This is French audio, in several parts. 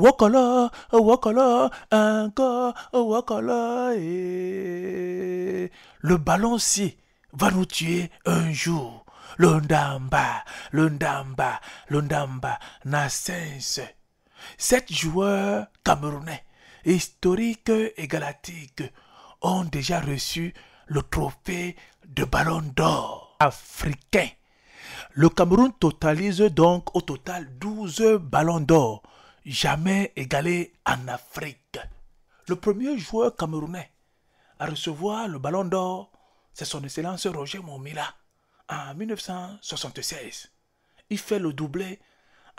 Wakala, Wakala, encore Wakala. Le balancier va nous tuer un jour. Lundamba, Lundamba, Lundamba, Nassense. Sept joueurs camerounais, historiques et galactiques, ont déjà reçu le trophée de ballon d'or africain. Le Cameroun totalise donc au total 12 ballons d'or jamais égalé en Afrique. Le premier joueur camerounais à recevoir le ballon d'or, c'est son excellence Roger Momila en 1976. Il fait le doublé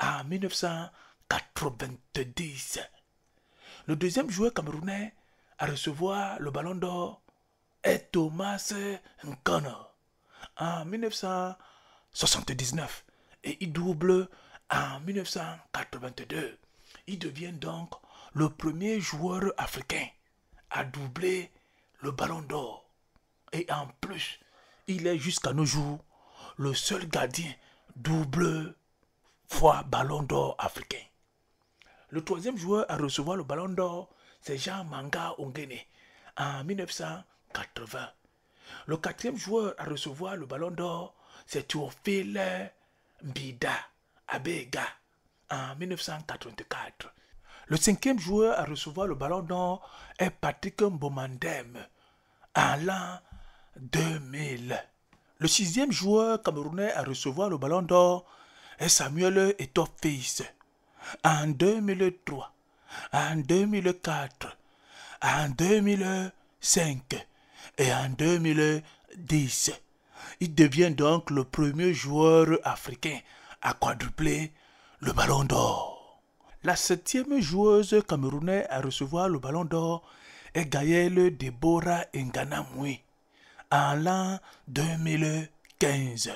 en 1990. Le deuxième joueur camerounais à recevoir le ballon d'or est Thomas Nkono en 1979 et il double en 1982. Il devient donc le premier joueur africain à doubler le ballon d'or. Et en plus, il est jusqu'à nos jours le seul gardien double fois ballon d'or africain. Le troisième joueur à recevoir le ballon d'or, c'est Jean Manga Ongene en 1980. Le quatrième joueur à recevoir le ballon d'or, c'est Théophile Mbida Abega 1984. Le cinquième joueur à recevoir le ballon d'or est Patrick Mbomandem en l'an 2000. Le sixième joueur camerounais à recevoir le ballon d'or est Samuel Etofis en 2003, en 2004, en 2005 et en 2010. Il devient donc le premier joueur africain à quadrupler le ballon d'or. La septième joueuse camerounaise à recevoir le ballon d'or est Gaëlle Deborah Nganamoui en l'an 2015.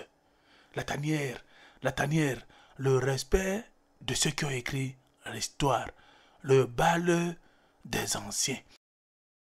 La tanière, la tanière, le respect de ceux qui ont écrit l'histoire, le bal des anciens.